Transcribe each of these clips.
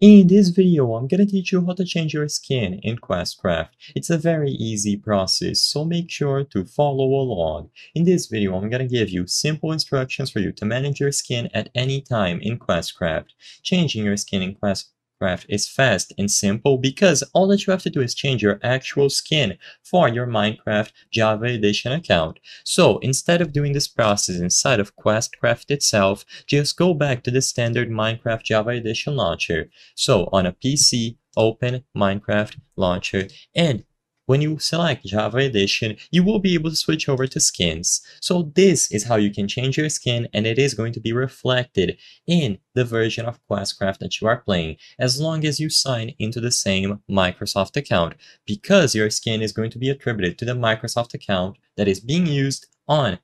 In this video, I'm gonna teach you how to change your skin in QuestCraft. It's a very easy process, so make sure to follow along. In this video, I'm gonna give you simple instructions for you to manage your skin at any time in QuestCraft. Changing your skin in Quest Minecraft is fast and simple because all that you have to do is change your actual skin for your Minecraft Java Edition account. So instead of doing this process inside of QuestCraft itself, just go back to the standard Minecraft Java Edition launcher. So on a PC, open Minecraft launcher and when you select Java Edition, you will be able to switch over to skins. So this is how you can change your skin and it is going to be reflected in the version of Questcraft that you are playing, as long as you sign into the same Microsoft account, because your skin is going to be attributed to the Microsoft account that is being used on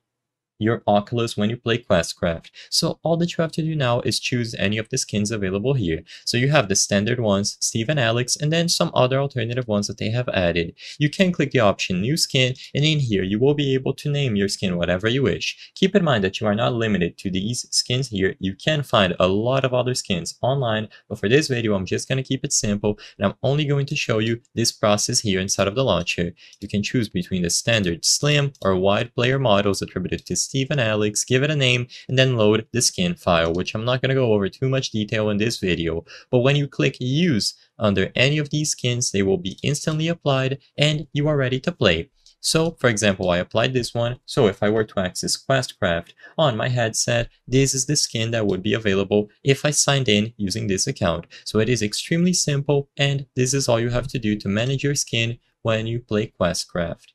your Oculus when you play Questcraft. So all that you have to do now is choose any of the skins available here. So you have the standard ones, Steve and Alex, and then some other alternative ones that they have added. You can click the option new skin and in here you will be able to name your skin whatever you wish. Keep in mind that you are not limited to these skins here. You can find a lot of other skins online, but for this video I'm just going to keep it simple and I'm only going to show you this process here inside of the launcher. You can choose between the standard slim or wide player models attributed to Steve and Alex, give it a name, and then load the skin file, which I'm not going to go over too much detail in this video. But when you click use under any of these skins, they will be instantly applied and you are ready to play. So, for example, I applied this one, so if I were to access QuestCraft on my headset, this is the skin that would be available if I signed in using this account. So it is extremely simple, and this is all you have to do to manage your skin when you play QuestCraft.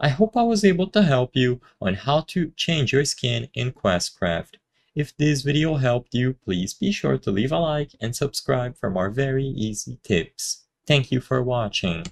I hope I was able to help you on how to change your skin in Questcraft. If this video helped you, please be sure to leave a like and subscribe for more very easy tips. Thank you for watching.